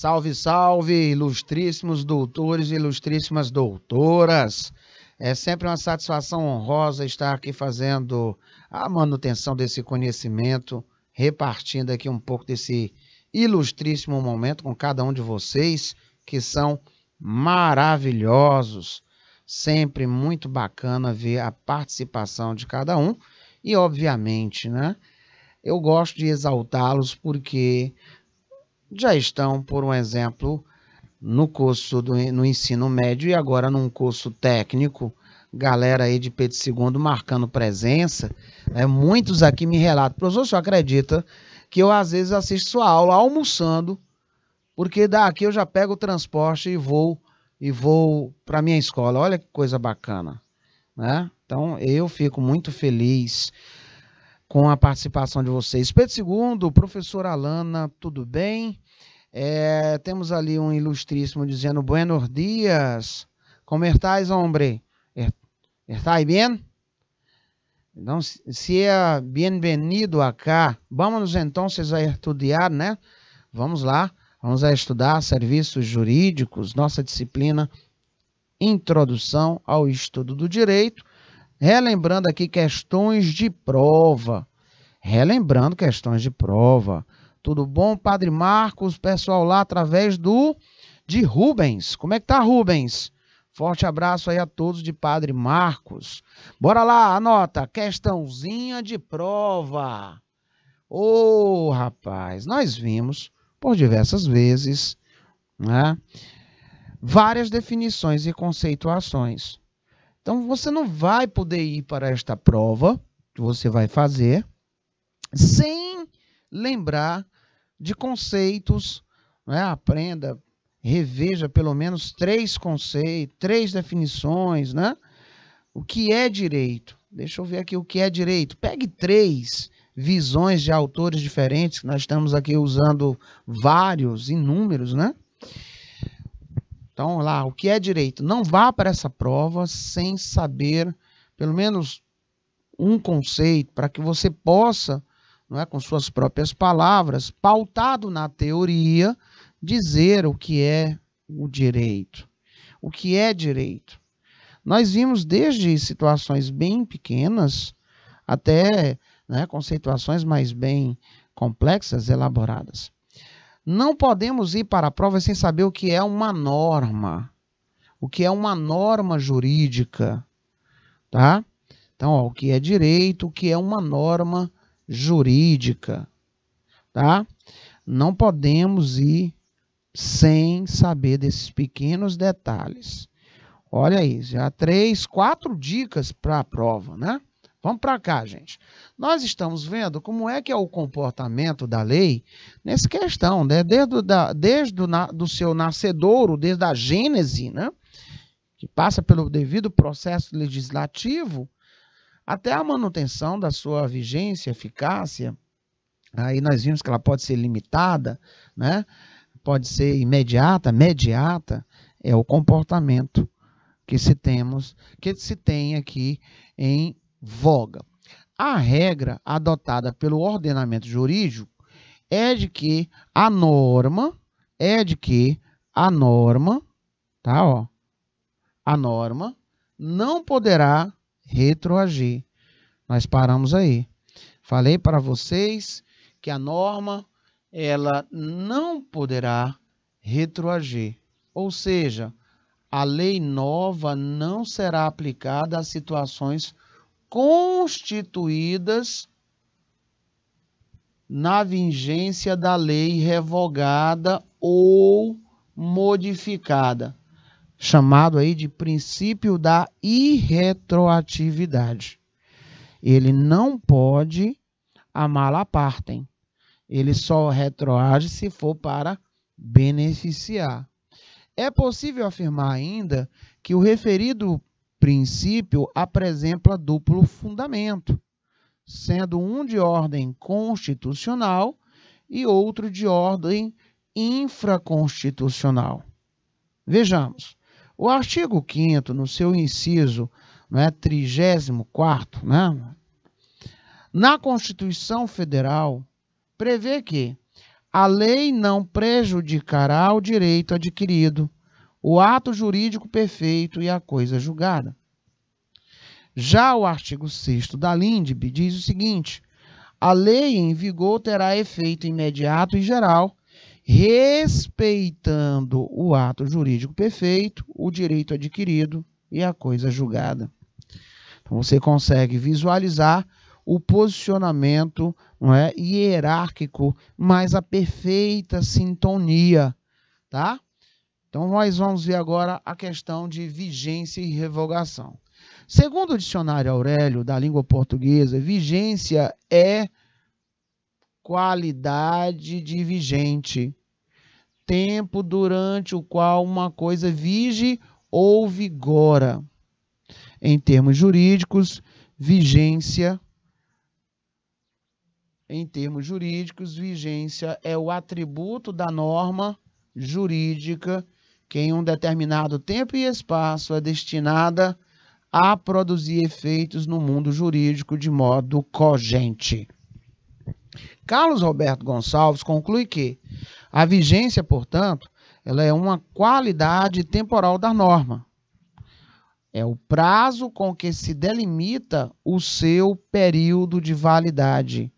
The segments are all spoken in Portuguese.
Salve, salve, ilustríssimos doutores e ilustríssimas doutoras. É sempre uma satisfação honrosa estar aqui fazendo a manutenção desse conhecimento, repartindo aqui um pouco desse ilustríssimo momento com cada um de vocês, que são maravilhosos. Sempre muito bacana ver a participação de cada um e, obviamente, né? Eu gosto de exaltá-los porque já estão, por um exemplo, no curso do no ensino médio e agora num curso técnico, galera aí de Pedro II marcando presença. Né? Muitos aqui me relatam, professor, senhor acredita que eu às vezes assisto sua aula almoçando, porque daqui eu já pego o transporte e vou e vou para minha escola. Olha que coisa bacana, né? Então eu fico muito feliz com a participação de vocês. Pedro Segundo, professor Alana, tudo bem? É, temos ali um ilustríssimo dizendo Buenos dias. Como estás, hombre? É, estás bem? Então, seja é bem-vindo acá. Vamos então a estudar, né? Vamos lá, vamos a estudar serviços jurídicos, nossa disciplina Introdução ao Estudo do Direito. Relembrando aqui questões de prova. Relembrando questões de prova. Tudo bom, Padre Marcos? Pessoal lá através do de Rubens. Como é que tá, Rubens? Forte abraço aí a todos de Padre Marcos. Bora lá, anota, questãozinha de prova. Ô, oh, rapaz, nós vimos por diversas vezes, né? Várias definições e conceituações. Então você não vai poder ir para esta prova que você vai fazer sem lembrar de conceitos. Né? Aprenda, reveja pelo menos três conceitos, três definições, né? O que é direito? Deixa eu ver aqui o que é direito. Pegue três visões de autores diferentes, nós estamos aqui usando vários, inúmeros, né? Então, lá, o que é direito? Não vá para essa prova sem saber pelo menos um conceito para que você possa, não é, com suas próprias palavras, pautado na teoria, dizer o que é o direito. O que é direito? Nós vimos desde situações bem pequenas até né, conceituações mais bem complexas, elaboradas. Não podemos ir para a prova sem saber o que é uma norma, o que é uma norma jurídica, tá? Então, ó, o que é direito, o que é uma norma jurídica, tá? Não podemos ir sem saber desses pequenos detalhes. Olha aí, já três, quatro dicas para a prova, né? Vamos para cá, gente. Nós estamos vendo como é que é o comportamento da lei nessa questão, né? desde, da, desde na, do seu nascedouro, desde a Gênese, né? que passa pelo devido processo legislativo, até a manutenção da sua vigência, eficácia. Aí nós vimos que ela pode ser limitada, né? pode ser imediata, mediata, é o comportamento que se temos, que se tem aqui em voga. A regra adotada pelo ordenamento jurídico é de que a norma é de que a norma, tá, ó, a norma não poderá retroagir. Nós paramos aí. Falei para vocês que a norma ela não poderá retroagir. Ou seja, a lei nova não será aplicada a situações constituídas na vigência da lei revogada ou modificada, chamado aí de princípio da irretroatividade. Ele não pode amar a partem. Ele só retroage se for para beneficiar. É possível afirmar ainda que o referido princípio apresenta duplo fundamento, sendo um de ordem constitucional e outro de ordem infraconstitucional. Vejamos, o artigo 5 no seu inciso né, 34, né, na Constituição Federal, prevê que a lei não prejudicará o direito adquirido o ato jurídico perfeito e a coisa julgada. Já o artigo 6 da LINDB diz o seguinte: a lei em vigor terá efeito imediato e geral, respeitando o ato jurídico perfeito, o direito adquirido e a coisa julgada. Então você consegue visualizar o posicionamento não é, hierárquico, mas a perfeita sintonia, tá? Então, nós vamos ver agora a questão de vigência e revogação. Segundo o dicionário Aurélio, da língua portuguesa, vigência é qualidade de vigente, tempo durante o qual uma coisa vige ou vigora. Em termos jurídicos, vigência em termos jurídicos, vigência é o atributo da norma jurídica que em um determinado tempo e espaço é destinada a produzir efeitos no mundo jurídico de modo cogente. Carlos Roberto Gonçalves conclui que a vigência, portanto, ela é uma qualidade temporal da norma. É o prazo com que se delimita o seu período de validade.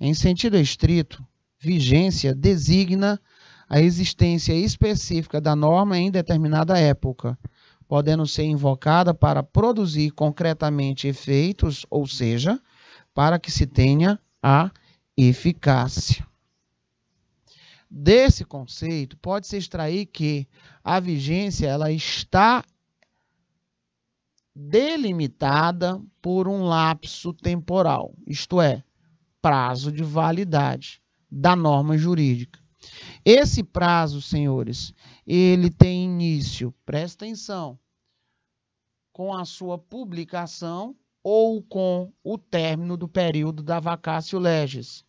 Em sentido estrito, vigência designa a existência específica da norma em determinada época, podendo ser invocada para produzir concretamente efeitos, ou seja, para que se tenha a eficácia. Desse conceito, pode-se extrair que a vigência ela está delimitada por um lapso temporal, isto é, prazo de validade da norma jurídica esse prazo, senhores, ele tem início, presta atenção, com a sua publicação ou com o término do período da vacácio legis.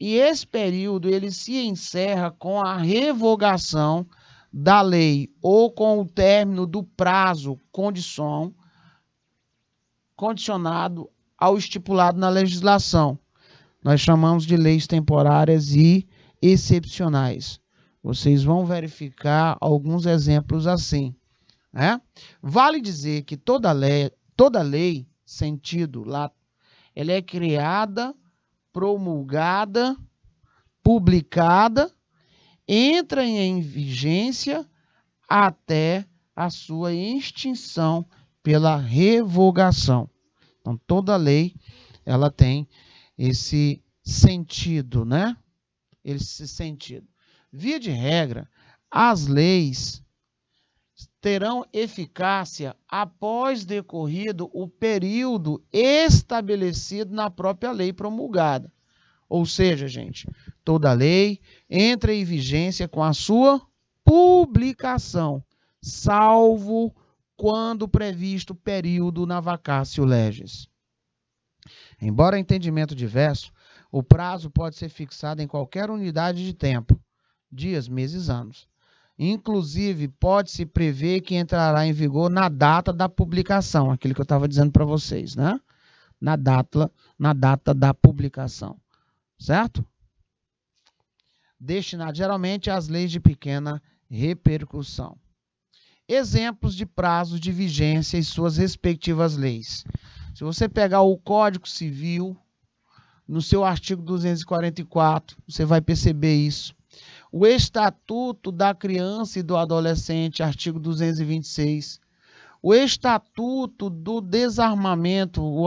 E esse período ele se encerra com a revogação da lei ou com o término do prazo condição condicionado ao estipulado na legislação. Nós chamamos de leis temporárias e excepcionais. Vocês vão verificar alguns exemplos assim. Né? Vale dizer que toda lei, toda lei sentido lá, ela é criada, promulgada, publicada, entra em vigência até a sua extinção pela revogação. Então toda lei ela tem esse sentido, né? esse sentido. Via de regra, as leis terão eficácia após decorrido o período estabelecido na própria lei promulgada. Ou seja, gente, toda lei entra em vigência com a sua publicação, salvo quando previsto período na vacácio legis. Embora entendimento diverso, o prazo pode ser fixado em qualquer unidade de tempo, dias, meses, anos. Inclusive, pode-se prever que entrará em vigor na data da publicação, aquilo que eu estava dizendo para vocês, né? Na data, na data da publicação, certo? Destinado geralmente às leis de pequena repercussão. Exemplos de prazos de vigência e suas respectivas leis. Se você pegar o Código Civil, no seu artigo 244, você vai perceber isso. O Estatuto da Criança e do Adolescente, artigo 226. O Estatuto do Desarmamento, o, o,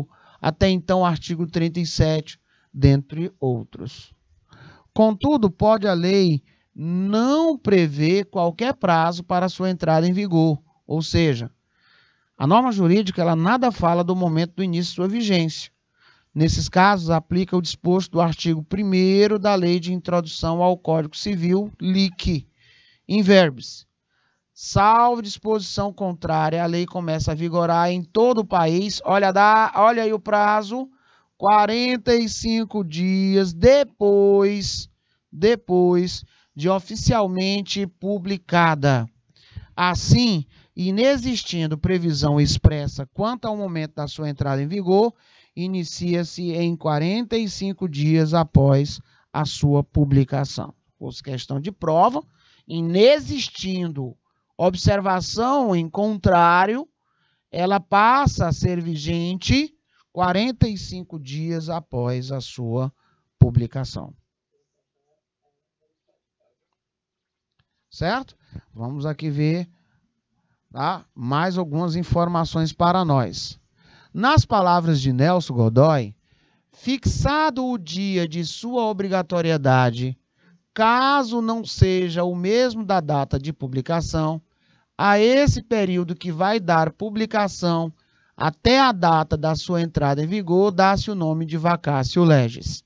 o até então artigo 37, dentre outros. Contudo, pode a lei não prever qualquer prazo para sua entrada em vigor, ou seja, a norma jurídica ela nada fala do momento do início de sua vigência. Nesses casos, aplica o disposto do artigo 1 da Lei de Introdução ao Código Civil, LIC, em verbis. Salvo disposição contrária, a lei começa a vigorar em todo o país. Olha, dá, olha aí o prazo, 45 dias depois, depois de oficialmente publicada. Assim, inexistindo previsão expressa quanto ao momento da sua entrada em vigor, inicia-se em 45 dias após a sua publicação. Fosse questão de prova, inexistindo observação em contrário, ela passa a ser vigente 45 dias após a sua publicação. Certo? Vamos aqui ver tá? mais algumas informações para nós. Nas palavras de Nelson Godoy, fixado o dia de sua obrigatoriedade, caso não seja o mesmo da data de publicação, a esse período que vai dar publicação até a data da sua entrada em vigor, dá-se o nome de vacácio legis.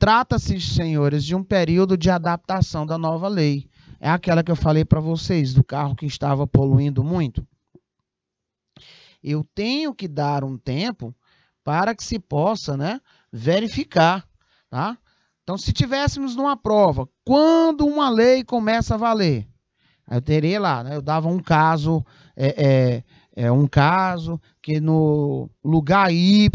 Trata-se, senhores, de um período de adaptação da nova lei. É aquela que eu falei para vocês, do carro que estava poluindo muito eu tenho que dar um tempo para que se possa né, verificar. Tá? Então, se tivéssemos numa prova, quando uma lei começa a valer? Eu teria lá, né, eu dava um caso, é, é, é um caso que no lugar Y,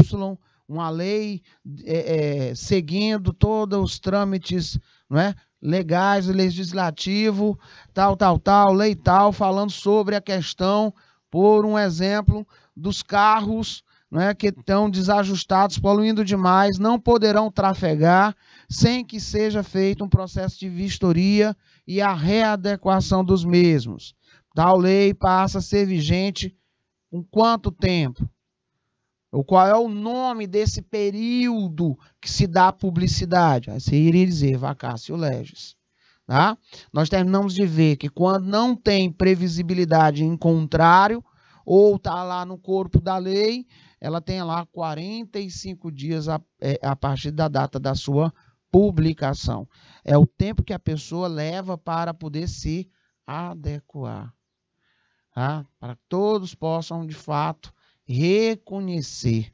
uma lei é, é seguindo todos os trâmites não é, legais, legislativo, tal, tal, tal, lei tal, falando sobre a questão, por um exemplo, dos carros né, que estão desajustados, poluindo demais, não poderão trafegar sem que seja feito um processo de vistoria e a readequação dos mesmos. Tal lei passa a ser vigente com quanto tempo? O qual é o nome desse período que se dá publicidade? Aí você iria dizer vacácio legis. Tá? Nós terminamos de ver que quando não tem previsibilidade em contrário, ou está lá no corpo da lei, ela tem lá 45 dias a, é, a partir da data da sua publicação. É o tempo que a pessoa leva para poder se adequar. Tá? Para que todos possam, de fato, reconhecer,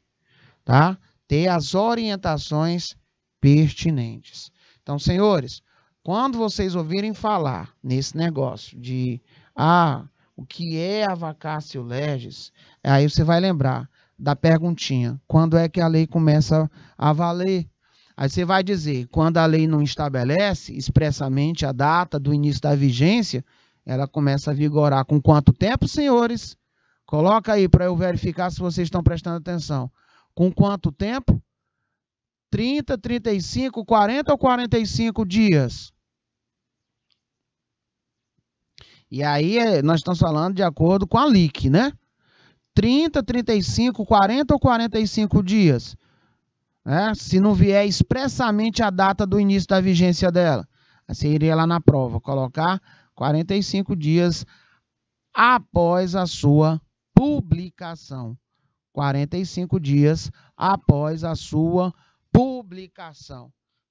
tá? ter as orientações pertinentes. Então, senhores, quando vocês ouvirem falar nesse negócio de ah, o que é a vacácio legis, aí você vai lembrar da perguntinha, quando é que a lei começa a valer? Aí você vai dizer, quando a lei não estabelece expressamente a data do início da vigência, ela começa a vigorar com quanto tempo, senhores? Coloca aí para eu verificar se vocês estão prestando atenção. Com quanto tempo? 30, 35, 40 ou 45 dias? E aí é, nós estamos falando de acordo com a LIC, né? 30, 35, 40 ou 45 dias. Né? Se não vier expressamente a data do início da vigência dela. Você iria lá na prova, colocar 45 dias após a sua publicação. 45 dias após a sua publicação.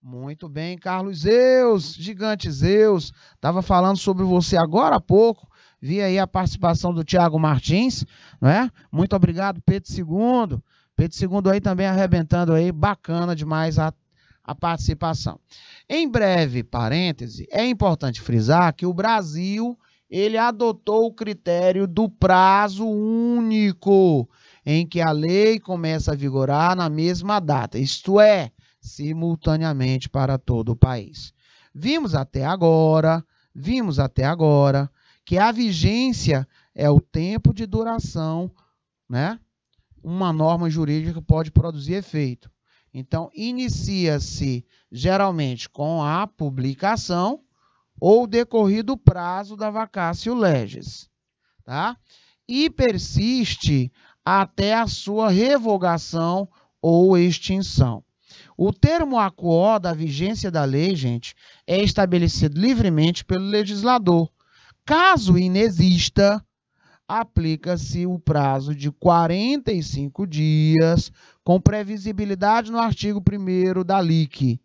Muito bem, Carlos Zeus, gigante Zeus. Estava falando sobre você agora há pouco. Vi aí a participação do Tiago Martins, não é? Muito obrigado, Pedro II. Pedro II aí também arrebentando aí. Bacana demais a, a participação. Em breve, parêntese, é importante frisar que o Brasil ele adotou o critério do prazo único, em que a lei começa a vigorar na mesma data. Isto é, simultaneamente para todo o país. Vimos até agora, vimos até agora que a vigência é o tempo de duração, né? Uma norma jurídica pode produzir efeito. Então, inicia-se geralmente com a publicação ou decorrido o prazo da vacácio legis, tá? E persiste até a sua revogação ou extinção. O termo acuó da vigência da lei, gente, é estabelecido livremente pelo legislador. Caso inexista, aplica-se o prazo de 45 dias, com previsibilidade no artigo 1 da LIC.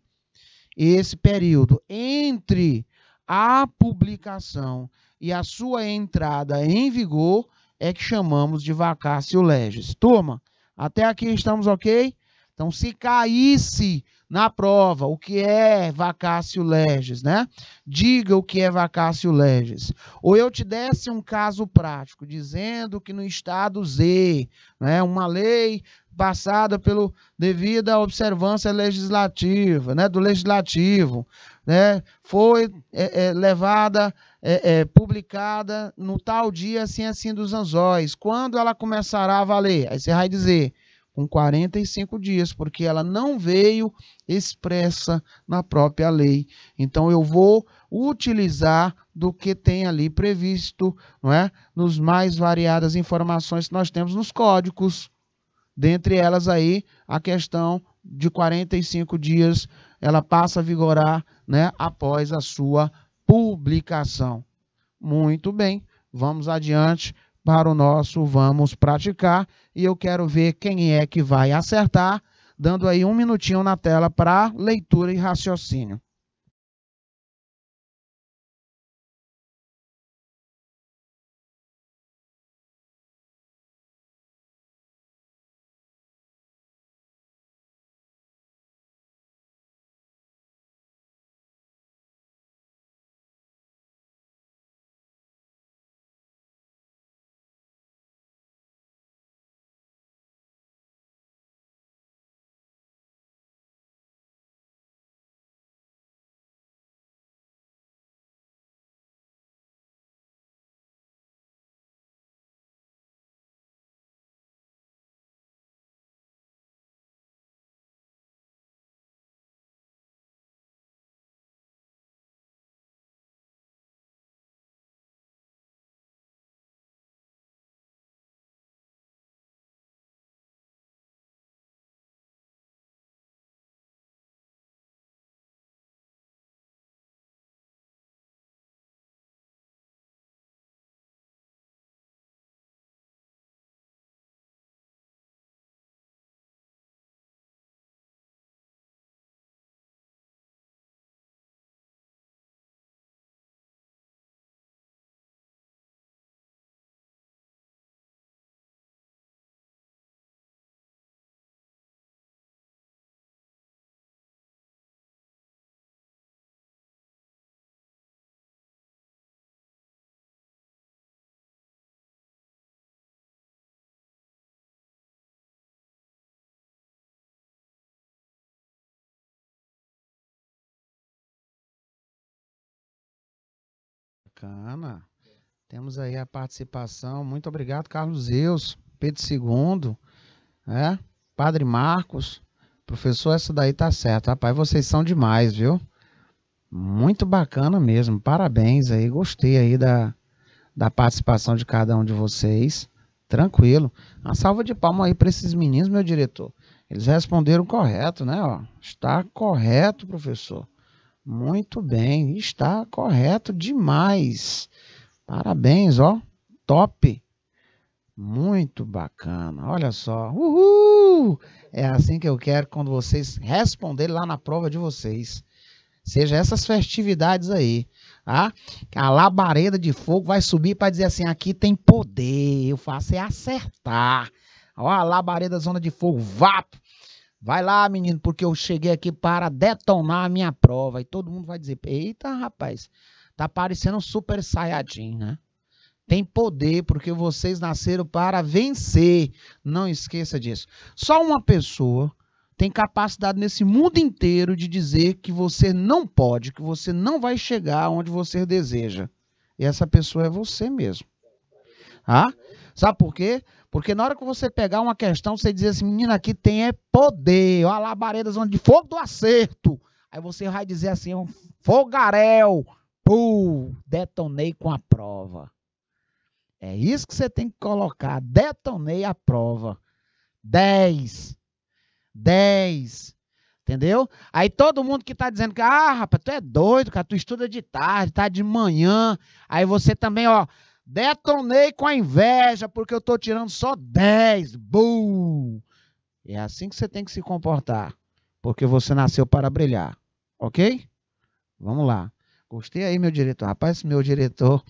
Esse período entre a publicação e a sua entrada em vigor é que chamamos de vacácio legis. Turma, até aqui estamos ok? Então, se caísse na prova o que é vacácio legis, né? Diga o que é vacácio legis. Ou eu te desse um caso prático, dizendo que no estado Z, né, uma lei passada pelo devido à observância legislativa, né, do legislativo, né, foi é, é, levada, é, é publicada no tal dia, assim assim dos anzóis. Quando ela começará a valer? Aí você vai dizer com 45 dias, porque ela não veio expressa na própria lei. Então eu vou utilizar do que tem ali previsto, não é? Nos mais variadas informações que nós temos nos códigos. Dentre elas aí a questão de 45 dias, ela passa a vigorar, né, após a sua publicação. Muito bem, vamos adiante para o nosso Vamos Praticar. E eu quero ver quem é que vai acertar, dando aí um minutinho na tela para leitura e raciocínio. Bacana. Temos aí a participação. Muito obrigado, Carlos Zeus, Pedro II, né? Padre Marcos. Professor, essa daí tá certa. Rapaz, vocês são demais, viu? Muito bacana mesmo. Parabéns aí. Gostei aí da, da participação de cada um de vocês. Tranquilo. Uma salva de palmas aí para esses meninos, meu diretor. Eles responderam correto, né? Ó, está correto, professor. Muito bem, está correto demais. Parabéns, ó. Top. Muito bacana. Olha só. Uhul! É assim que eu quero quando vocês responderem lá na prova de vocês. Seja essas festividades aí, tá? A labareda de fogo vai subir para dizer assim: aqui tem poder, eu faço é acertar. Ó, a labareda zona de fogo, vapo, Vai lá, menino, porque eu cheguei aqui para detonar a minha prova. E todo mundo vai dizer: Eita, rapaz, tá parecendo um super saiyajin, né? Tem poder, porque vocês nasceram para vencer. Não esqueça disso. Só uma pessoa tem capacidade nesse mundo inteiro de dizer que você não pode, que você não vai chegar onde você deseja. E essa pessoa é você mesmo. Tá? Sabe por quê? Porque na hora que você pegar uma questão, você diz assim, menina, aqui tem é poder, a labareda zona de fogo do acerto. Aí você vai dizer assim, é um fogaréu, pum, detonei com a prova. É isso que você tem que colocar, detonei a prova. 10, 10, entendeu? Aí todo mundo que tá dizendo que, ah, rapaz, tu é doido, cara, tu estuda de tarde, tá de manhã, aí você também, ó, Detonei com a inveja porque eu tô tirando só 10. Bum! É assim que você tem que se comportar, porque você nasceu para brilhar, ok? Vamos lá. Gostei aí, meu diretor. Rapaz, meu diretor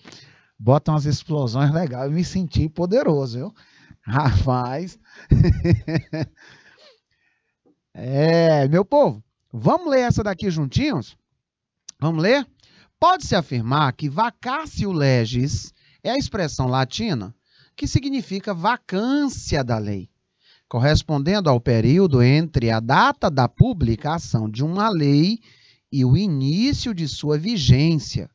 bota umas explosões legais. Eu me senti poderoso, viu? Rapaz. é, meu povo, vamos ler essa daqui juntinhos? Vamos ler? Pode-se afirmar que Vacácio Legis é a expressão latina que significa vacância da lei, correspondendo ao período entre a data da publicação de uma lei e o início de sua vigência.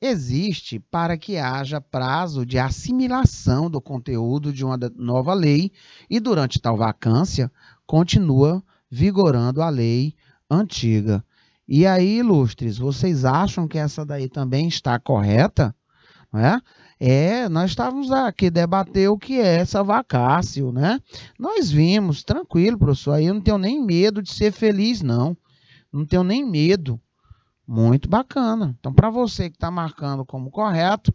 Existe para que haja prazo de assimilação do conteúdo de uma nova lei e, durante tal vacância, continua vigorando a lei antiga. E aí, ilustres, vocês acham que essa daí também está correta? Não é? É, nós estávamos aqui debater o que é essa vacácio, né? Nós vimos, tranquilo, professor, aí eu não tenho nem medo de ser feliz, não. Não tenho nem medo. Muito bacana. Então, para você que está marcando como correto,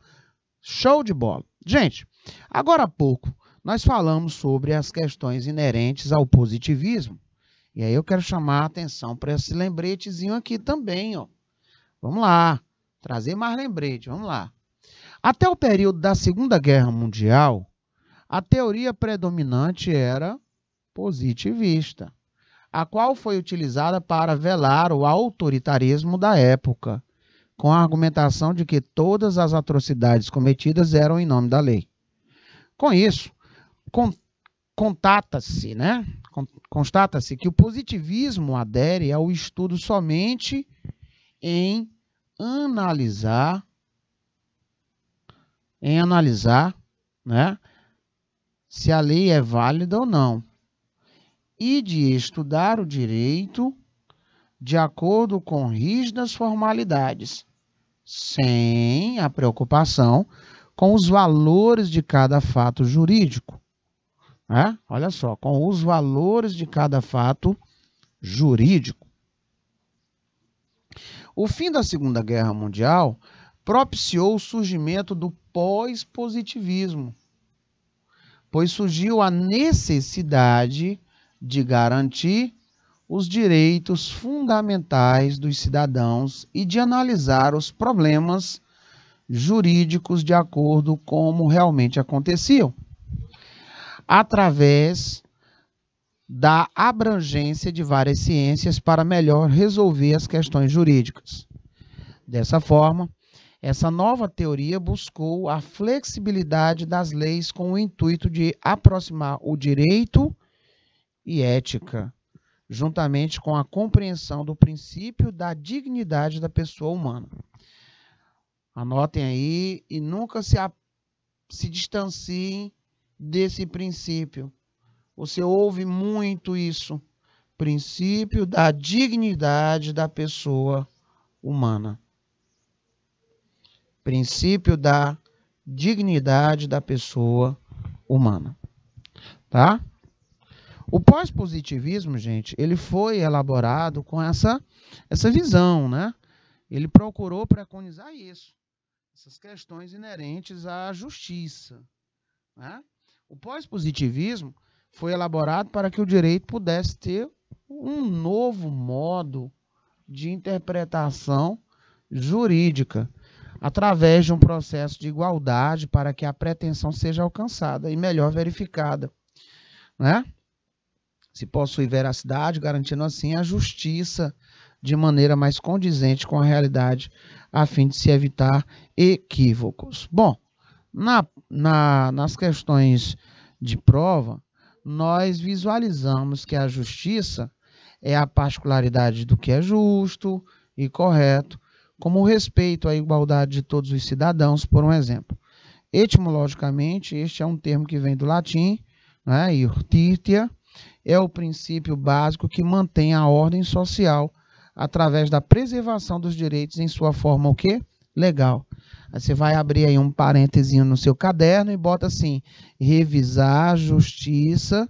show de bola. Gente, agora há pouco nós falamos sobre as questões inerentes ao positivismo. E aí eu quero chamar a atenção para esse lembretezinho aqui também, ó. Vamos lá, trazer mais lembrete, vamos lá. Até o período da Segunda Guerra Mundial, a teoria predominante era positivista, a qual foi utilizada para velar o autoritarismo da época, com a argumentação de que todas as atrocidades cometidas eram em nome da lei. Com isso, con contata-se, né? Constata-se que o positivismo adere ao estudo somente em analisar em analisar né, se a lei é válida ou não, e de estudar o direito de acordo com rígidas formalidades, sem a preocupação com os valores de cada fato jurídico. Né? Olha só, com os valores de cada fato jurídico. O fim da Segunda Guerra Mundial propiciou o surgimento do pós-positivismo, pois surgiu a necessidade de garantir os direitos fundamentais dos cidadãos e de analisar os problemas jurídicos de acordo como realmente aconteciam, através da abrangência de várias ciências para melhor resolver as questões jurídicas. Dessa forma, essa nova teoria buscou a flexibilidade das leis com o intuito de aproximar o direito e ética, juntamente com a compreensão do princípio da dignidade da pessoa humana. Anotem aí e nunca se, a, se distanciem desse princípio. Você ouve muito isso. Princípio da dignidade da pessoa humana princípio da dignidade da pessoa humana. Tá? O pós-positivismo, gente, ele foi elaborado com essa, essa visão, né? Ele procurou preconizar isso, essas questões inerentes à justiça. Né? O pós-positivismo foi elaborado para que o direito pudesse ter um novo modo de interpretação jurídica, através de um processo de igualdade para que a pretensão seja alcançada e melhor verificada, né? Se possui veracidade, garantindo assim a justiça de maneira mais condizente com a realidade, a fim de se evitar equívocos. Bom, na, na, nas questões de prova, nós visualizamos que a justiça é a particularidade do que é justo e correto como o respeito à igualdade de todos os cidadãos, por um exemplo. Etimologicamente, este é um termo que vem do latim, né, irtitia, é o princípio básico que mantém a ordem social através da preservação dos direitos em sua forma o quê? Legal. Aí você vai abrir aí um parênteses no seu caderno e bota assim: revisar a justiça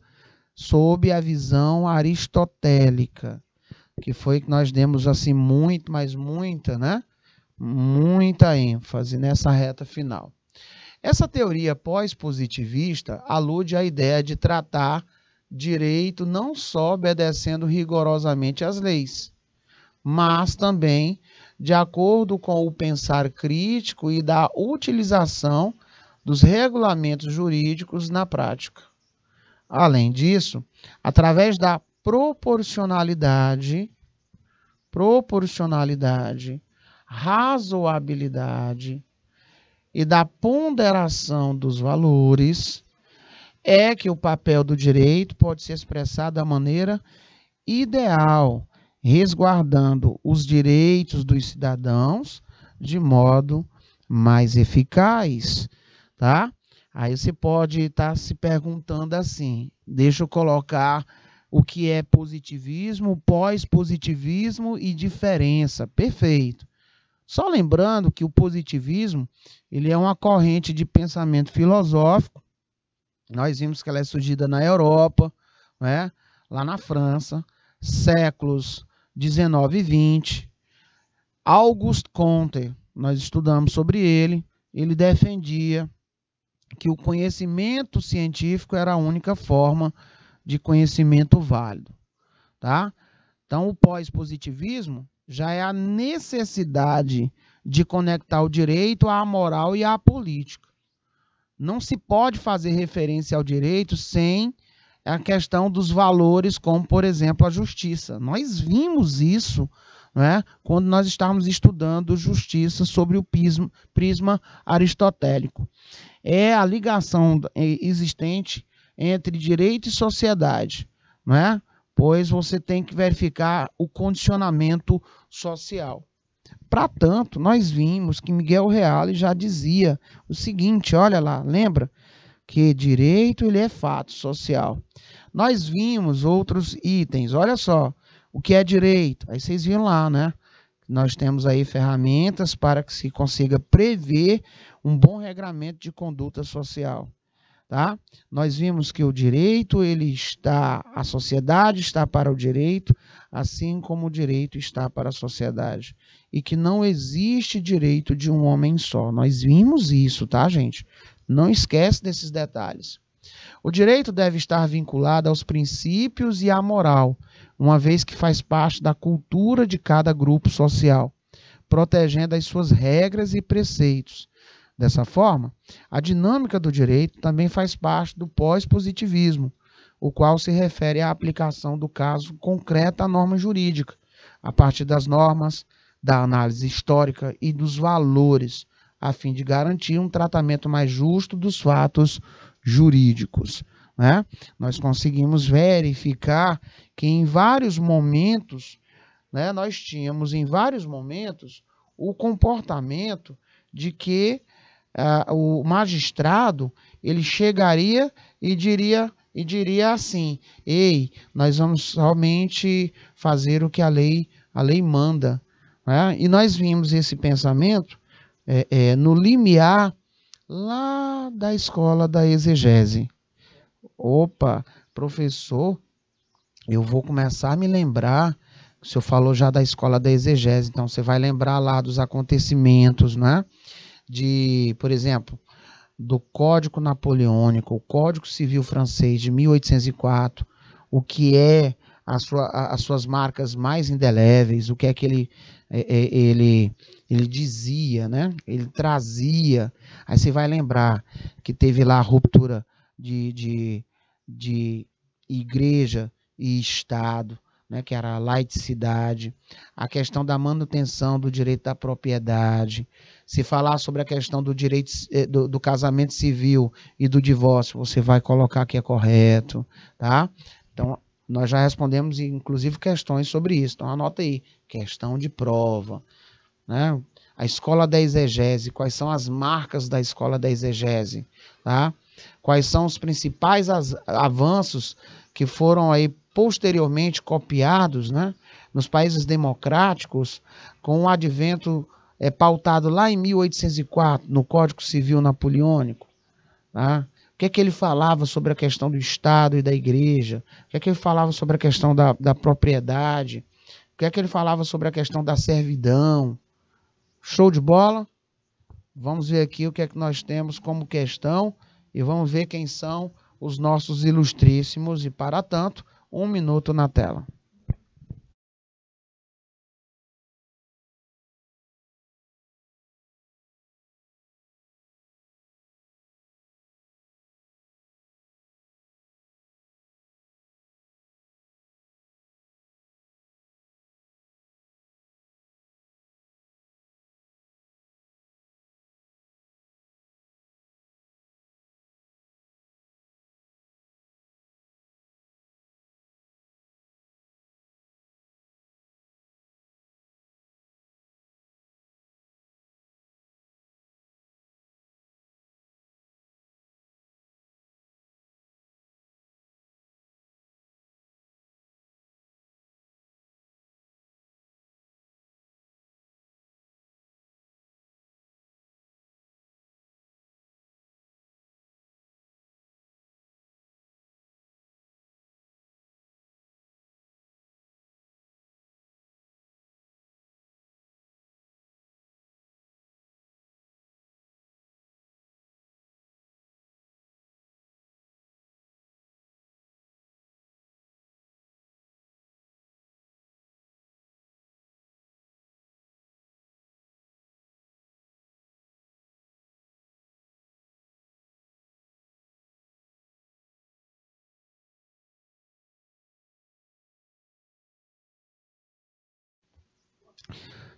sob a visão aristotélica que foi que nós demos assim muito, mas muita, né? Muita ênfase nessa reta final. Essa teoria pós-positivista alude à ideia de tratar direito não só obedecendo rigorosamente às leis, mas também de acordo com o pensar crítico e da utilização dos regulamentos jurídicos na prática. Além disso, através da proporcionalidade, proporcionalidade, razoabilidade e da ponderação dos valores é que o papel do direito pode ser expressado da maneira ideal, resguardando os direitos dos cidadãos de modo mais eficaz, tá? Aí você pode estar tá se perguntando assim, deixa eu colocar o que é positivismo, pós-positivismo e diferença. Perfeito. Só lembrando que o positivismo ele é uma corrente de pensamento filosófico. Nós vimos que ela é surgida na Europa, né? lá na França, séculos 19 e 20. Auguste Comte, nós estudamos sobre ele, ele defendia que o conhecimento científico era a única forma de de conhecimento válido, tá? Então, o pós-positivismo já é a necessidade de conectar o direito à moral e à política. Não se pode fazer referência ao direito sem a questão dos valores, como, por exemplo, a justiça. Nós vimos isso né, quando nós estávamos estudando justiça sobre o prisma, prisma aristotélico. É a ligação existente entre direito e sociedade, não é? Pois você tem que verificar o condicionamento social. Para tanto, nós vimos que Miguel Reale já dizia o seguinte, olha lá, lembra? Que direito ele é fato social. Nós vimos outros itens, olha só, o que é direito? Aí vocês viram lá, né? Nós temos aí ferramentas para que se consiga prever um bom regramento de conduta social. Tá? Nós vimos que o direito ele está, a sociedade está para o direito, assim como o direito está para a sociedade, e que não existe direito de um homem só. Nós vimos isso, tá, gente? Não esquece desses detalhes. O direito deve estar vinculado aos princípios e à moral, uma vez que faz parte da cultura de cada grupo social, protegendo as suas regras e preceitos Dessa forma, a dinâmica do direito também faz parte do pós-positivismo, o qual se refere à aplicação do caso concreto à norma jurídica, a partir das normas, da análise histórica e dos valores, a fim de garantir um tratamento mais justo dos fatos jurídicos. Né? Nós conseguimos verificar que em vários momentos, né, nós tínhamos em vários momentos o comportamento de que ah, o magistrado ele chegaria e diria e diria assim: "Ei, nós vamos realmente fazer o que a lei a lei manda". Né? E nós vimos esse pensamento é, é, no limiar lá da escola da exegese. Opa, professor, eu vou começar a me lembrar. O senhor falou já da escola da exegese, então você vai lembrar lá dos acontecimentos, né? de, por exemplo, do Código Napoleônico, o Código Civil Francês de 1804, o que é sua, as suas marcas mais indeléveis, o que é que ele, é, é, ele, ele dizia, né? ele trazia. Aí você vai lembrar que teve lá a ruptura de, de, de igreja e Estado, né, que era a laicidade, a questão da manutenção do direito da propriedade, se falar sobre a questão do direito eh, do, do casamento civil e do divórcio, você vai colocar que é correto, tá? Então, nós já respondemos, inclusive, questões sobre isso. Então, anota aí, questão de prova, né? A escola da exegese, quais são as marcas da escola da exegese, tá? Quais são os principais avanços que foram aí posteriormente copiados, né? Nos países democráticos, com o advento é, pautado lá em 1804, no Código Civil Napoleônico, tá? o que é que ele falava sobre a questão do Estado e da Igreja, o que é que ele falava sobre a questão da, da propriedade, o que é que ele falava sobre a questão da servidão. Show de bola? Vamos ver aqui o que é que nós temos como questão e vamos ver quem são os nossos ilustríssimos. E para tanto, um minuto na tela.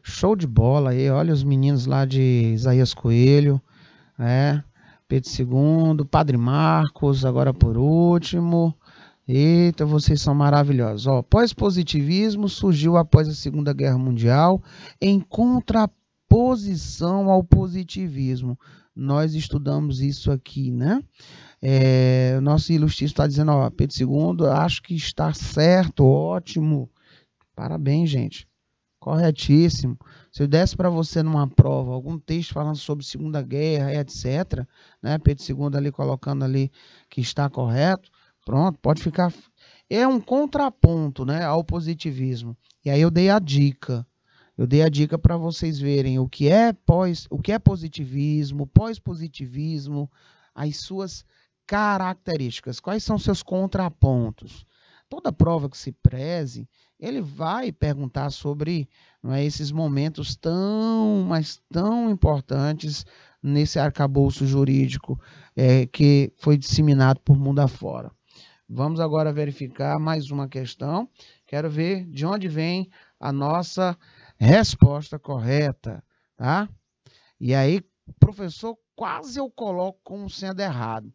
Show de bola aí, olha os meninos lá de Isaías Coelho, né? Pedro II, Padre Marcos, agora por último. Eita, vocês são maravilhosos. pós-positivismo surgiu após a Segunda Guerra Mundial em contraposição ao positivismo. Nós estudamos isso aqui, né? É, o nosso ilustre está dizendo, ó, Pedro II, acho que está certo, ótimo. Parabéns, gente. Corretíssimo. Se eu desse para você numa prova algum texto falando sobre Segunda Guerra, etc., né? Pedro II ali colocando ali que está correto, pronto, pode ficar. É um contraponto, né, ao positivismo. E aí eu dei a dica. Eu dei a dica para vocês verem o que é pós, o que é positivismo, pós-positivismo, as suas características, quais são seus contrapontos toda prova que se preze, ele vai perguntar sobre é, esses momentos tão, mas tão importantes nesse arcabouço jurídico é, que foi disseminado por mundo afora. Vamos agora verificar mais uma questão. Quero ver de onde vem a nossa resposta correta, tá? E aí, professor, quase eu coloco como sendo errado.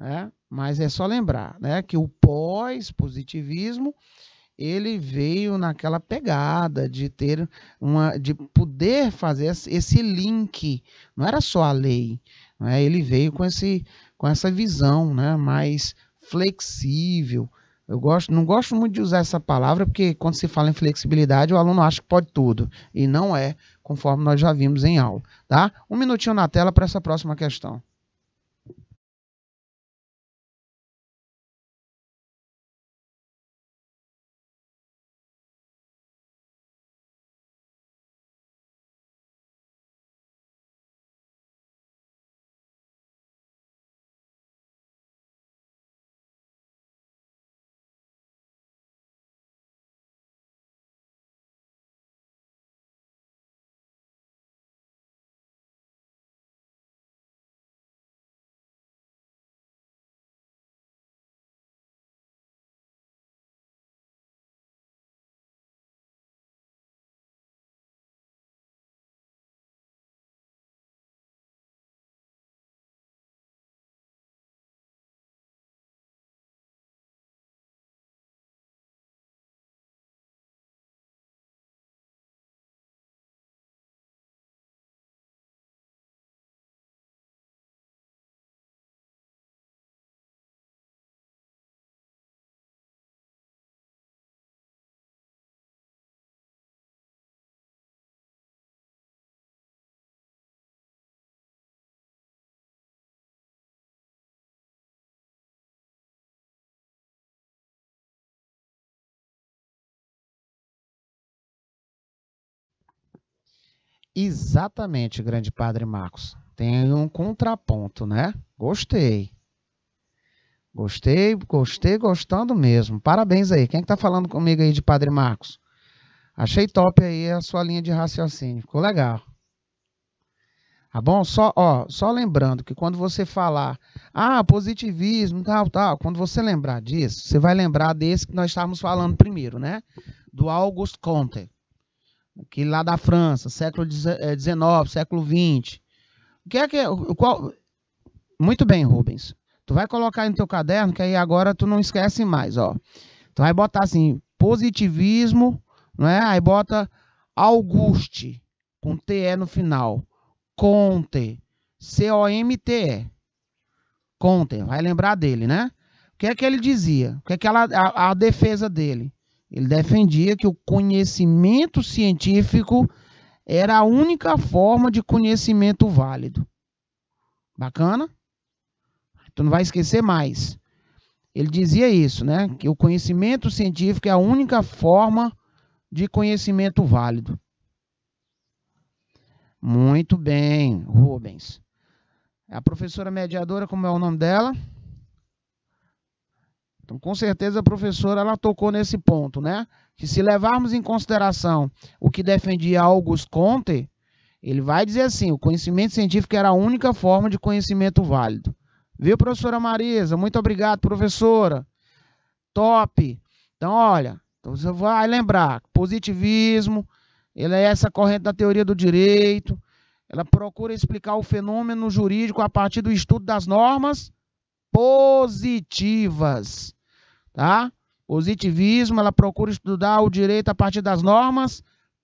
Né? Mas é só lembrar né, que o pós-positivismo ele veio naquela pegada de ter uma de poder fazer esse link não era só a lei né? ele veio com esse com essa visão né mais flexível eu gosto não gosto muito de usar essa palavra porque quando se fala em flexibilidade o aluno acha que pode tudo e não é conforme nós já vimos em aula tá um minutinho na tela para essa próxima questão Exatamente, grande padre Marcos. Tem um contraponto, né? Gostei. Gostei, gostei, gostando mesmo. Parabéns aí. Quem é que tá falando comigo aí de Padre Marcos? Achei top aí a sua linha de raciocínio. Ficou legal. Tá bom? Só, ó, só lembrando que quando você falar, ah, positivismo, tal, tal, quando você lembrar disso, você vai lembrar desse que nós estávamos falando primeiro, né? Do August Comte aquele lá da França, século XIX, eh, século XX. O que é que O, qual... Muito bem, Rubens. Tu vai colocar aí no teu caderno, que aí agora tu não esquece mais, ó. Tu vai botar assim, positivismo, não é? Aí bota Auguste, com t e no final. Conte, C-O-M-T-E. Conte, vai lembrar dele, né? O que é que ele dizia? O que é que ela, a, a defesa dele? Ele defendia que o conhecimento científico era a única forma de conhecimento válido. Bacana? Tu não vai esquecer mais. Ele dizia isso, né? Que o conhecimento científico é a única forma de conhecimento válido. Muito bem, Rubens. A professora mediadora, como é o nome dela? Então, com certeza a professora ela tocou nesse ponto, né? Que se levarmos em consideração o que defendia August Comte, ele vai dizer assim: o conhecimento científico era a única forma de conhecimento válido. Viu, professora Marisa? Muito obrigado, professora. Top. Então, olha, então, você vai lembrar: positivismo, ele é essa corrente da teoria do direito. Ela procura explicar o fenômeno jurídico a partir do estudo das normas positivas tá? Positivismo, ela procura estudar o direito a partir das normas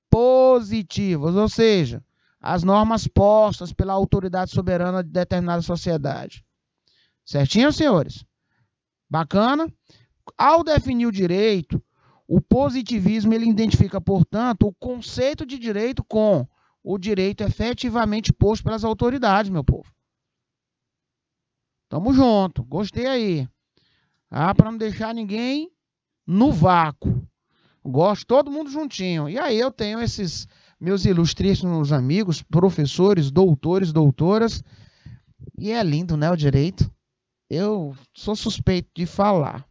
positivas, ou seja, as normas postas pela autoridade soberana de determinada sociedade. Certinho, senhores? Bacana? Ao definir o direito, o positivismo ele identifica, portanto, o conceito de direito com o direito efetivamente posto pelas autoridades, meu povo. Tamo junto. Gostei aí. Ah, para não deixar ninguém no vácuo. Gosto todo mundo juntinho. E aí eu tenho esses meus ilustríssimos amigos, professores, doutores, doutoras. E é lindo, né, o direito? Eu sou suspeito de falar.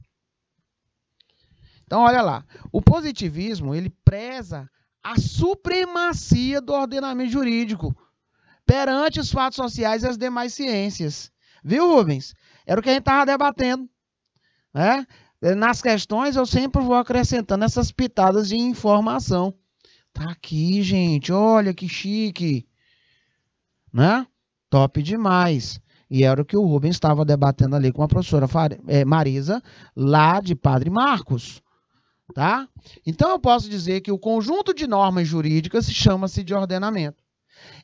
Então, olha lá. O positivismo, ele preza a supremacia do ordenamento jurídico perante os fatos sociais e as demais ciências. Viu, Rubens? Era o que a gente estava debatendo. Né? É, nas questões eu sempre vou acrescentando essas pitadas de informação. Tá aqui, gente. Olha que chique. Né? Top demais. E era o que o Rubens estava debatendo ali com a professora é, Marisa, lá de Padre Marcos. Tá? Então eu posso dizer que o conjunto de normas jurídicas chama-se de ordenamento.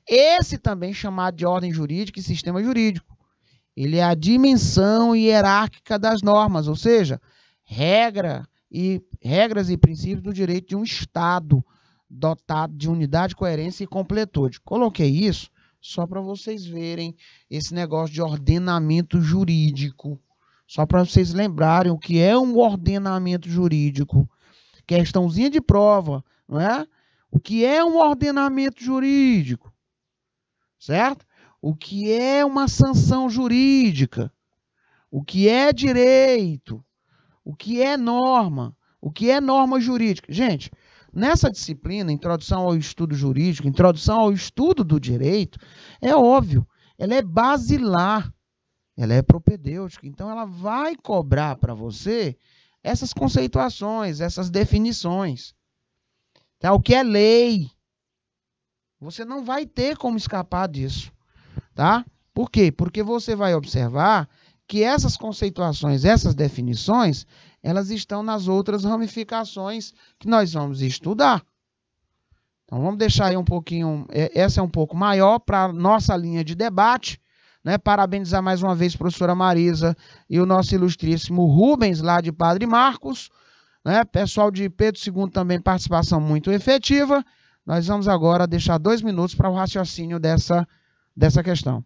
Esse também chamado de ordem jurídica e sistema jurídico. Ele é a dimensão hierárquica das normas, ou seja, regra e regras e princípios do direito de um Estado dotado de unidade, coerência e completude. Coloquei isso só para vocês verem esse negócio de ordenamento jurídico, só para vocês lembrarem o que é um ordenamento jurídico. Questãozinha de prova, não é? O que é um ordenamento jurídico? Certo? o que é uma sanção jurídica, o que é direito, o que é norma, o que é norma jurídica. Gente, nessa disciplina, introdução ao estudo jurídico, introdução ao estudo do direito, é óbvio, ela é basilar, ela é propedêutica. Então, ela vai cobrar para você essas conceituações, essas definições. Tá? O que é lei? Você não vai ter como escapar disso tá? Por quê? Porque você vai observar que essas conceituações, essas definições, elas estão nas outras ramificações que nós vamos estudar. Então vamos deixar aí um pouquinho, é, essa é um pouco maior para nossa linha de debate. Né? Parabenizar mais uma vez a professora Marisa e o nosso ilustríssimo Rubens, lá de Padre Marcos. Né? Pessoal de Pedro II também, participação muito efetiva. Nós vamos agora deixar dois minutos para o raciocínio dessa dessa questão.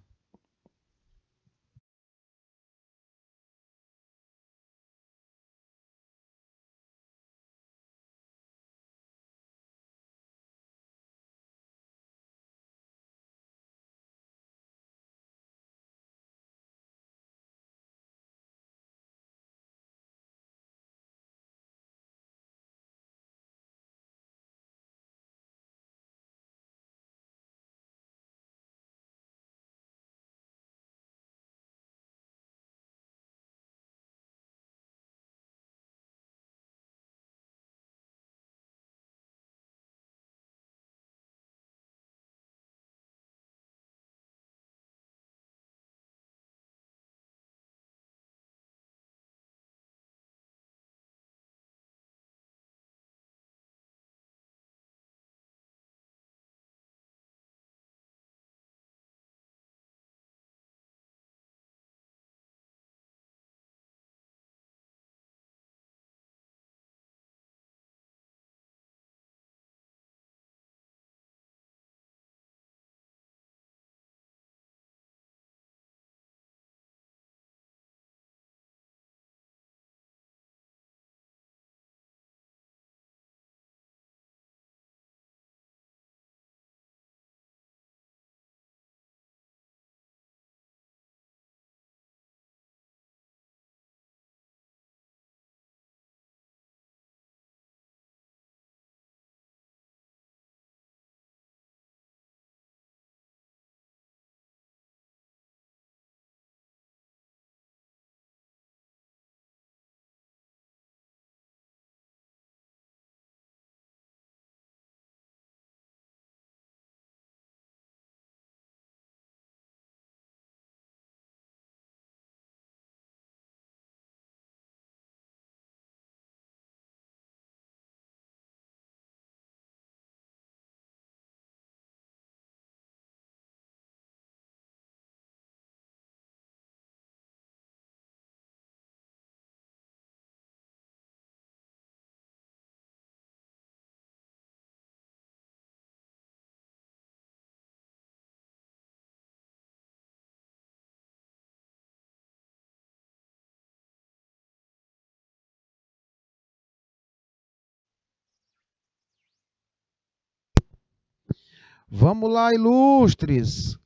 Vamos lá, ilustres!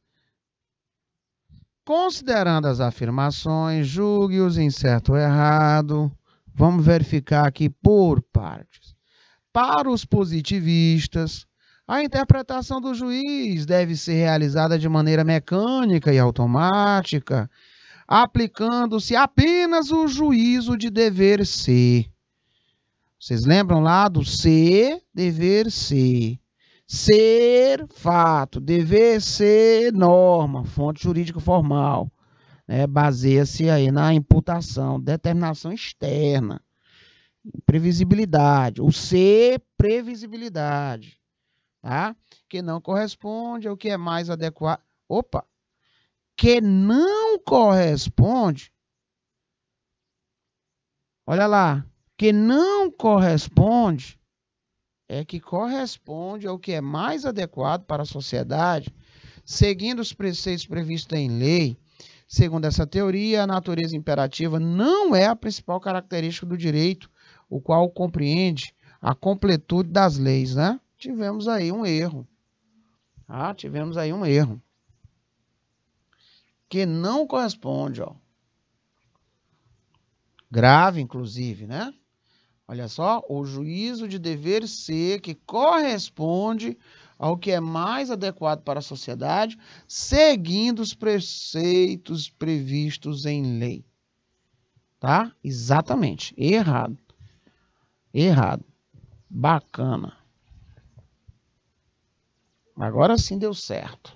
Considerando as afirmações, julgue-os em certo ou errado. Vamos verificar aqui por partes. Para os positivistas, a interpretação do juiz deve ser realizada de maneira mecânica e automática, aplicando-se apenas o juízo de dever ser. Vocês lembram lá do ser, dever ser ser fato, dever ser norma, fonte jurídica formal. Né? Baseia-se aí na imputação, determinação externa, previsibilidade, o ser previsibilidade, tá? que não corresponde ao que é mais adequado. Opa! Que não corresponde. Olha lá, que não corresponde é que corresponde ao que é mais adequado para a sociedade, seguindo os preceitos previstos em lei. Segundo essa teoria, a natureza imperativa não é a principal característica do direito, o qual compreende a completude das leis, né? Tivemos aí um erro. Ah, tivemos aí um erro. Que não corresponde, ó. Grave, inclusive, né? Olha só, o juízo de dever ser que corresponde ao que é mais adequado para a sociedade, seguindo os preceitos previstos em lei. Tá? Exatamente. Errado. Errado. Bacana. Agora sim deu certo.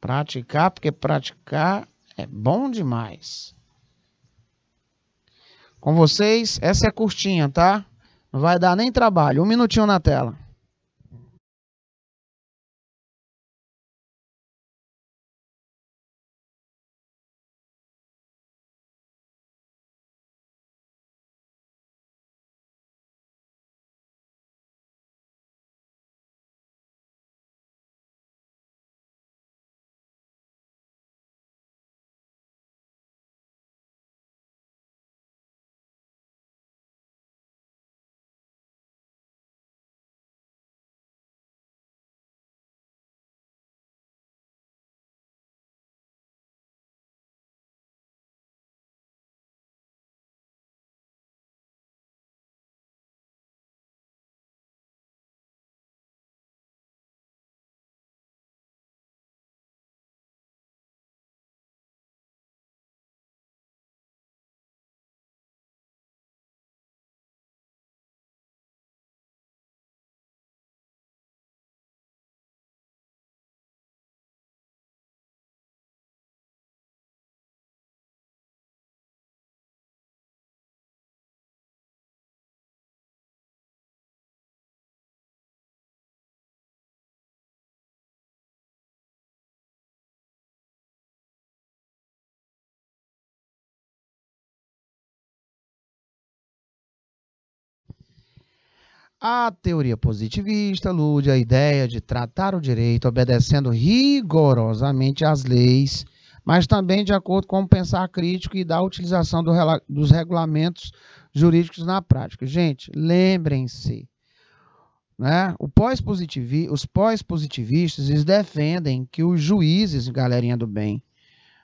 Praticar, porque praticar é bom demais com vocês. Essa é curtinha, tá? Não vai dar nem trabalho. Um minutinho na tela. A teoria positivista alude à ideia de tratar o direito obedecendo rigorosamente às leis, mas também de acordo com o pensar crítico e da utilização do, dos regulamentos jurídicos na prática. Gente, lembrem-se, né? O pós os pós-positivistas defendem que os juízes, galerinha do bem,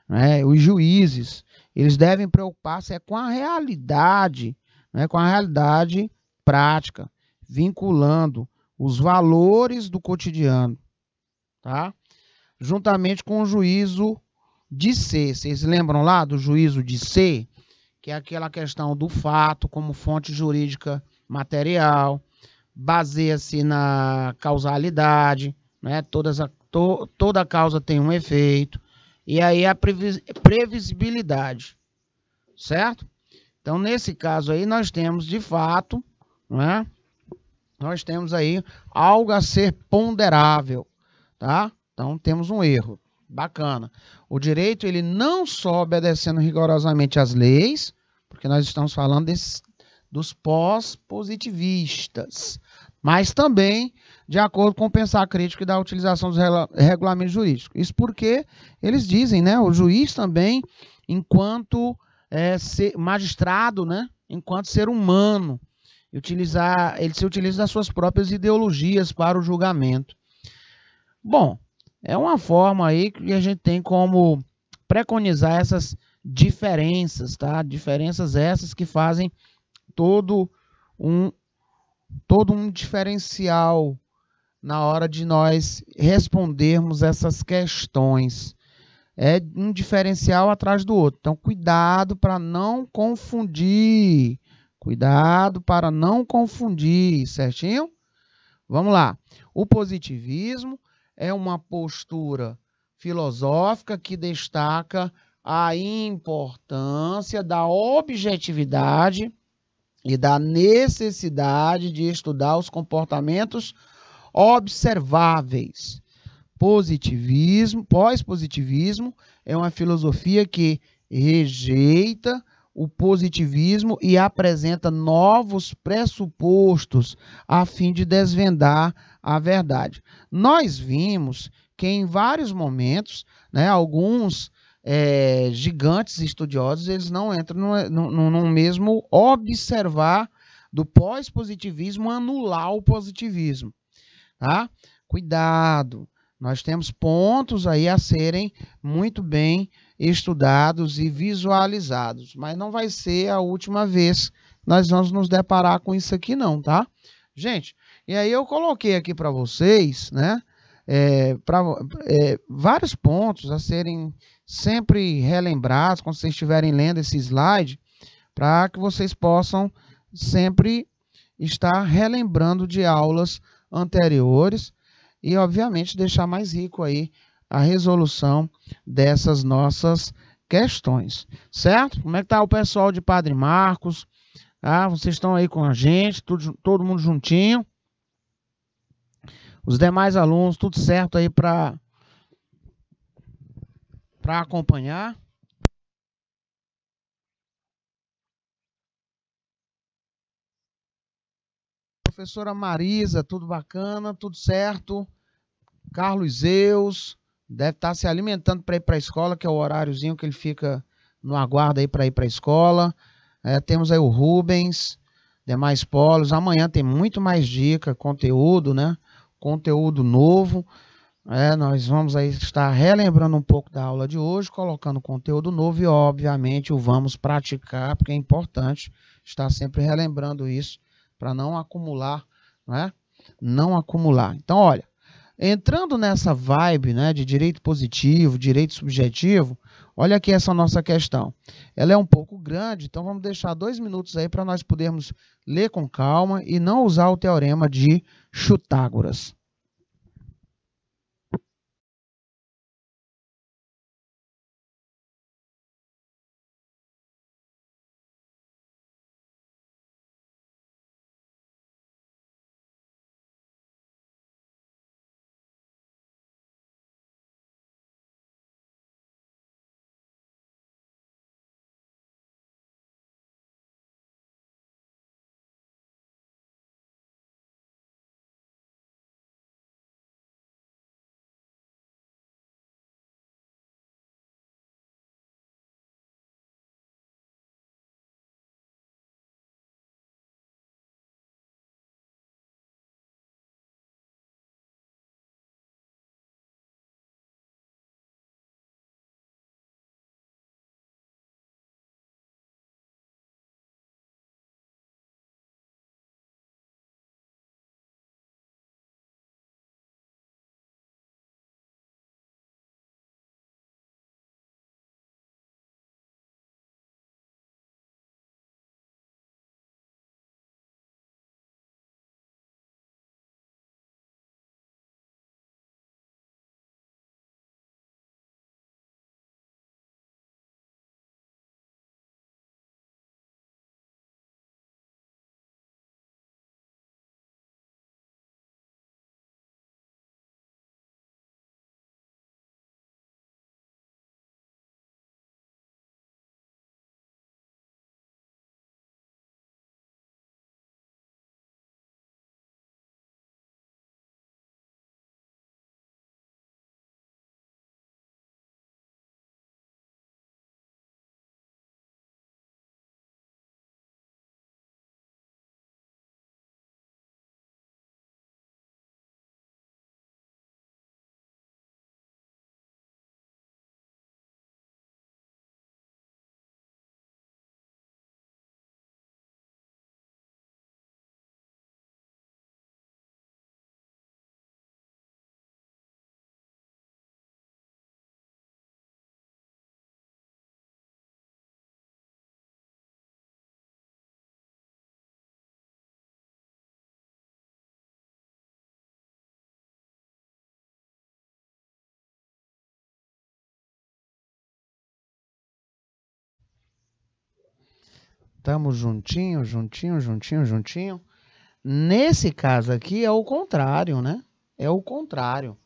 né? os juízes, eles devem preocupar-se é com a realidade, né? com a realidade prática vinculando os valores do cotidiano, tá? Juntamente com o juízo de ser. Vocês lembram lá do juízo de ser? Que é aquela questão do fato como fonte jurídica material, baseia-se na causalidade, né? Todas a, to, toda causa tem um efeito. E aí a previsibilidade, certo? Então, nesse caso aí, nós temos de fato, não é? nós temos aí algo a ser ponderável, tá? Então temos um erro. Bacana. O direito ele não só obedecendo rigorosamente às leis, porque nós estamos falando desse, dos pós-positivistas, mas também de acordo com o pensar crítico da utilização dos regulamentos jurídicos. Isso porque eles dizem, né? O juiz também, enquanto é, magistrado, né? Enquanto ser humano, utilizar, ele se utiliza das suas próprias ideologias para o julgamento. Bom, é uma forma aí que a gente tem como preconizar essas diferenças, tá? Diferenças essas que fazem todo um todo um diferencial na hora de nós respondermos essas questões. É um diferencial atrás do outro. Então, cuidado para não confundir Cuidado para não confundir, certinho? Vamos lá. O positivismo é uma postura filosófica que destaca a importância da objetividade e da necessidade de estudar os comportamentos observáveis. Positivismo, pós-positivismo, é uma filosofia que rejeita o positivismo e apresenta novos pressupostos a fim de desvendar a verdade. Nós vimos que em vários momentos, né, alguns é, gigantes estudiosos eles não entram no, no, no mesmo observar do pós-positivismo anular o positivismo. Tá? Cuidado, nós temos pontos aí a serem muito bem estudados e visualizados. Mas não vai ser a última vez que nós vamos nos deparar com isso aqui não, tá? Gente, e aí eu coloquei aqui para vocês, né? É, pra, é, vários pontos a serem sempre relembrados quando vocês estiverem lendo esse slide, para que vocês possam sempre estar relembrando de aulas anteriores e, obviamente, deixar mais rico aí a resolução dessas nossas questões, certo? Como é que tá o pessoal de Padre Marcos? Ah, vocês estão aí com a gente, tudo, todo mundo juntinho. Os demais alunos, tudo certo aí para para acompanhar. Professora Marisa, tudo bacana, tudo certo. Carlos Zeus, Deve estar tá se alimentando para ir para a escola, que é o horáriozinho que ele fica no aguardo aí para ir para a escola. É, temos aí o Rubens, demais polos. Amanhã tem muito mais dica, conteúdo, né? Conteúdo novo. É, nós vamos aí estar relembrando um pouco da aula de hoje, colocando conteúdo novo e, obviamente, o vamos praticar, porque é importante estar sempre relembrando isso para não acumular, né? Não acumular. Então, olha, Entrando nessa vibe né, de direito positivo, direito subjetivo, olha aqui essa nossa questão. Ela é um pouco grande, então vamos deixar dois minutos aí para nós podermos ler com calma e não usar o teorema de Chutágoras. Estamos juntinho, juntinho, juntinho, juntinho. Nesse caso aqui é o contrário, né? É o contrário.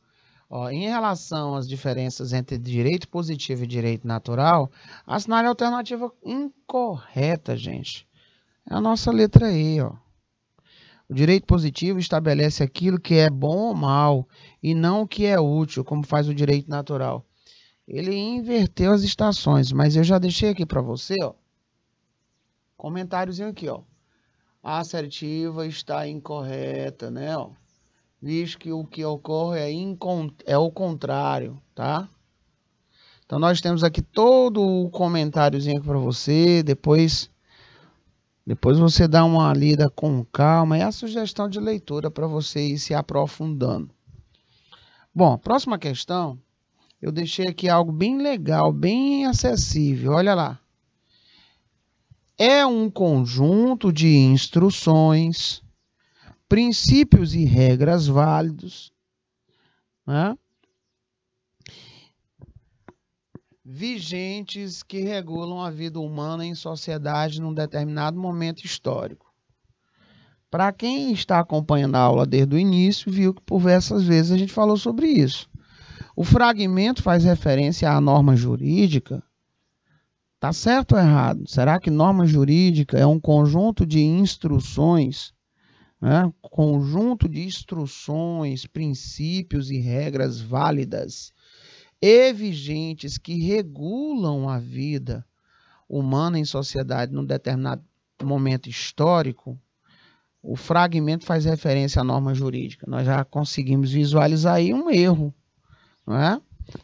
Ó, em relação às diferenças entre direito positivo e direito natural, assinale a alternativa incorreta, gente. É a nossa letra E, ó. O direito positivo estabelece aquilo que é bom ou mal e não o que é útil, como faz o direito natural. Ele inverteu as estações, mas eu já deixei aqui para você, ó. Comentáriozinho aqui, ó. A assertiva está incorreta, né, ó. Visto que o que ocorre é, é o contrário, tá? Então nós temos aqui todo o comentáriozinho para você, depois depois você dá uma lida com calma, é a sugestão de leitura para você ir se aprofundando. Bom, próxima questão, eu deixei aqui algo bem legal, bem acessível, olha lá é um conjunto de instruções, princípios e regras válidos, né? vigentes que regulam a vida humana em sociedade num determinado momento histórico. Para quem está acompanhando a aula desde o início, viu que por diversas vezes a gente falou sobre isso. O fragmento faz referência à norma jurídica Está certo ou errado? Será que norma jurídica é um conjunto de instruções, né? conjunto de instruções, princípios e regras válidas e vigentes que regulam a vida humana em sociedade num determinado momento histórico? O fragmento faz referência à norma jurídica. Nós já conseguimos visualizar aí um erro. Não é?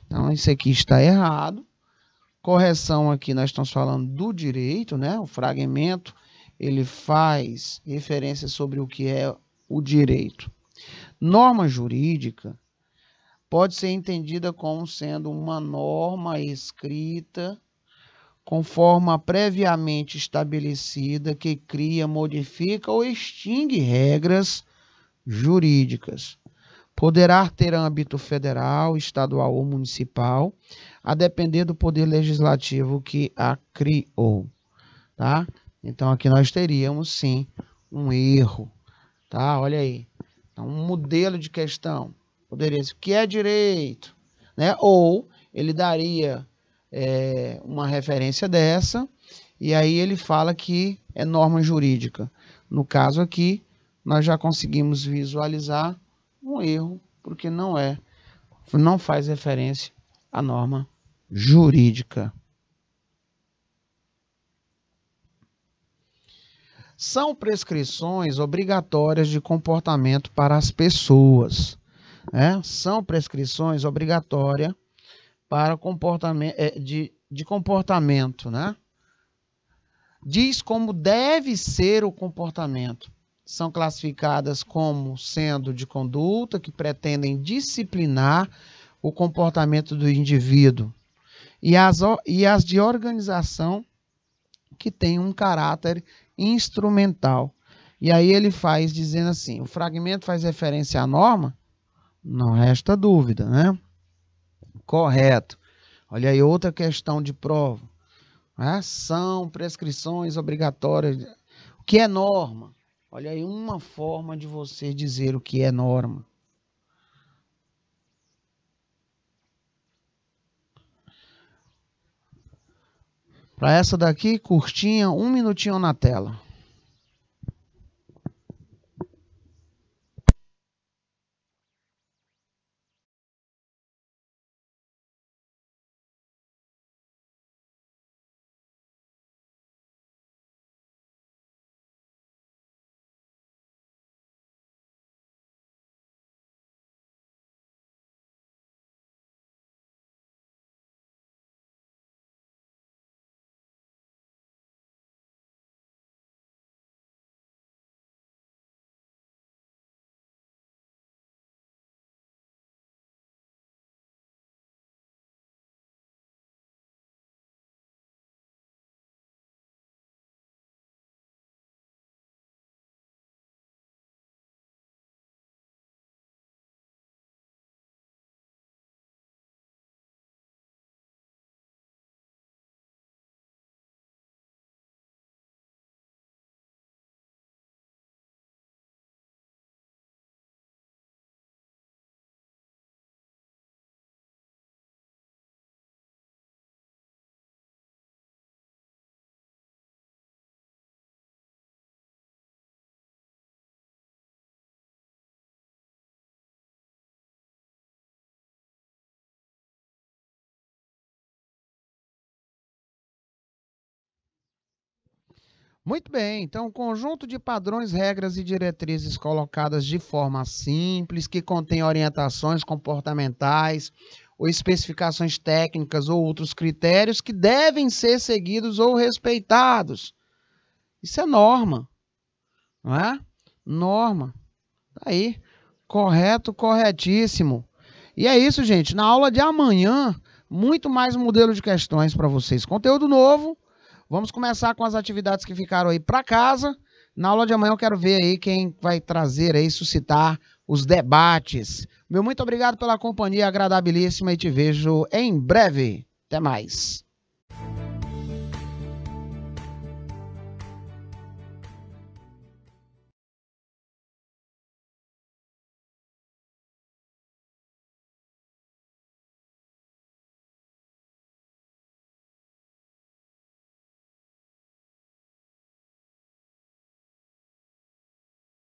Então, isso aqui está errado Correção aqui, nós estamos falando do direito, né? O fragmento, ele faz referência sobre o que é o direito. Norma jurídica pode ser entendida como sendo uma norma escrita com forma previamente estabelecida que cria, modifica ou extingue regras jurídicas. Poderá ter âmbito federal, estadual ou municipal, a depender do poder legislativo que a criou, tá? Então aqui nós teríamos sim um erro, tá? Olha aí. Então, um modelo de questão poderia ser o que é direito, né? Ou ele daria é, uma referência dessa e aí ele fala que é norma jurídica. No caso aqui, nós já conseguimos visualizar um erro, porque não é, não faz referência à norma jurídica. São prescrições obrigatórias de comportamento para as pessoas. Né? São prescrições obrigatórias para comportamento, é, de, de comportamento. Né? Diz como deve ser o comportamento são classificadas como sendo de conduta que pretendem disciplinar o comportamento do indivíduo, e as, e as de organização que tem um caráter instrumental. E aí ele faz dizendo assim: o fragmento faz referência à norma? Não resta dúvida, né? Correto. Olha aí outra questão de prova. Né? São prescrições obrigatórias. O que é norma? Olha aí uma forma de você dizer o que é norma. Para essa daqui, curtinha, um minutinho na tela. Muito bem, então, um conjunto de padrões, regras e diretrizes colocadas de forma simples, que contém orientações comportamentais ou especificações técnicas ou outros critérios que devem ser seguidos ou respeitados. Isso é norma, não é? Norma. Tá aí. Correto, corretíssimo. E é isso, gente. Na aula de amanhã, muito mais modelo de questões para vocês. Conteúdo novo Vamos começar com as atividades que ficaram aí para casa. Na aula de amanhã eu quero ver aí quem vai trazer aí, suscitar os debates. Meu muito obrigado pela companhia agradabilíssima e te vejo em breve. Até mais.